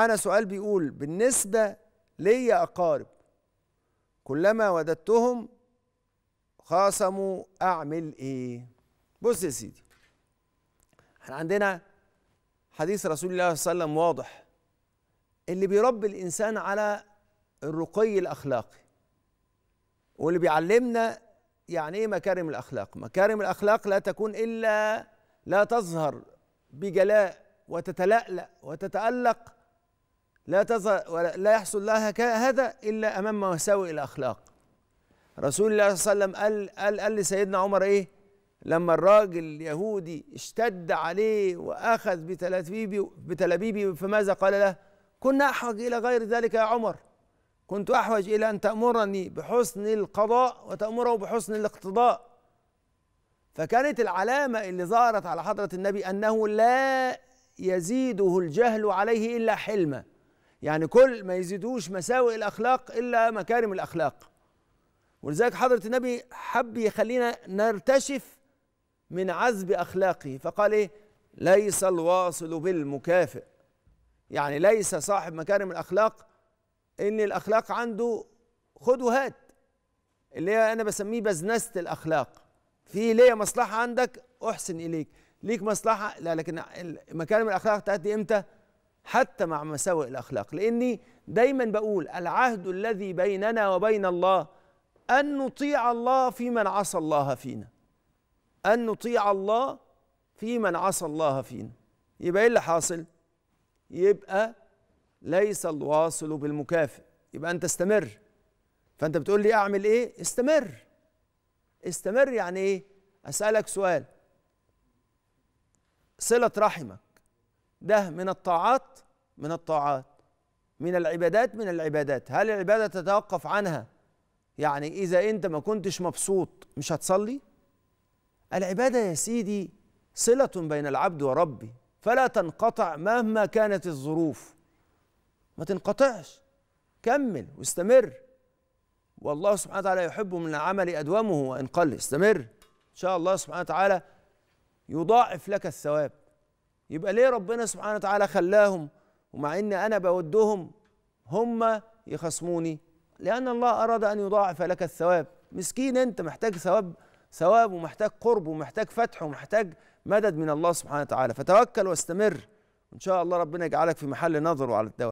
أنا سؤال بيقول بالنسبة لي أقارب كلما وددتهم خاصموا أعمل إيه؟ بص يا سيدي احنا عندنا حديث رسول الله صلى الله عليه وسلم واضح اللي بيربي الإنسان على الرقي الأخلاقي واللي بيعلمنا يعني إيه مكارم الأخلاق مكارم الأخلاق لا تكون إلا لا تظهر بجلاء وتتلألأ وتتألق لا تظهر ولا لا يحصل لها هذا الا امام مساوئ الاخلاق رسول الله صلى الله عليه وسلم قال قال, قال لسيدنا عمر ايه لما الراجل اليهودي اشتد عليه واخذ بتلابيبي بتلابيبي فماذا قال له كنا احوج الى غير ذلك يا عمر كنت احوج الى ان تامرني بحسن القضاء وتامره بحسن الاقتضاء فكانت العلامه اللي ظهرت على حضره النبي انه لا يزيده الجهل عليه الا حلمه يعني كل ما يزيدوش مساوئ الأخلاق إلا مكارم الأخلاق ولذلك حضرة النبي حب يخلينا نرتشف من عذب أخلاقه فقال إيه ليس الواصل بالمكافئ يعني ليس صاحب مكارم الأخلاق إن الأخلاق عنده خد وهات اللي أنا بسميه بزنسة الأخلاق في ليا مصلحة عندك أحسن إليك ليك مصلحة لا لكن مكارم الأخلاق تأتي إمتى؟ حتى مع مساوئ الأخلاق لأني دايما بقول العهد الذي بيننا وبين الله أن نطيع الله في من عصى الله فينا أن نطيع الله في من عصى الله فينا يبقى إيه اللي حاصل؟ يبقى ليس الواصل بالمكافئ يبقى أنت استمر فأنت بتقول لي أعمل إيه؟ استمر استمر يعني إيه؟ أسألك سؤال صلة رحمك ده من الطاعات من الطاعات من العبادات من العبادات هل العبادة تتوقف عنها يعني إذا أنت ما كنتش مبسوط مش هتصلي العبادة يا سيدي صلة بين العبد وربي فلا تنقطع مهما كانت الظروف ما تنقطعش كمل واستمر والله سبحانه وتعالى يحب من العمل أدومه وإن قل استمر إن شاء الله سبحانه وتعالى يضاعف لك الثواب يبقى ليه ربنا سبحانه وتعالى خلاهم ومع ان انا بودهم هم يخصموني لان الله اراد ان يضاعف لك الثواب مسكين انت محتاج ثواب ثواب ومحتاج قرب ومحتاج فتح ومحتاج مدد من الله سبحانه وتعالى فتوكل واستمر وان شاء الله ربنا يجعلك في محل نظره على الدواء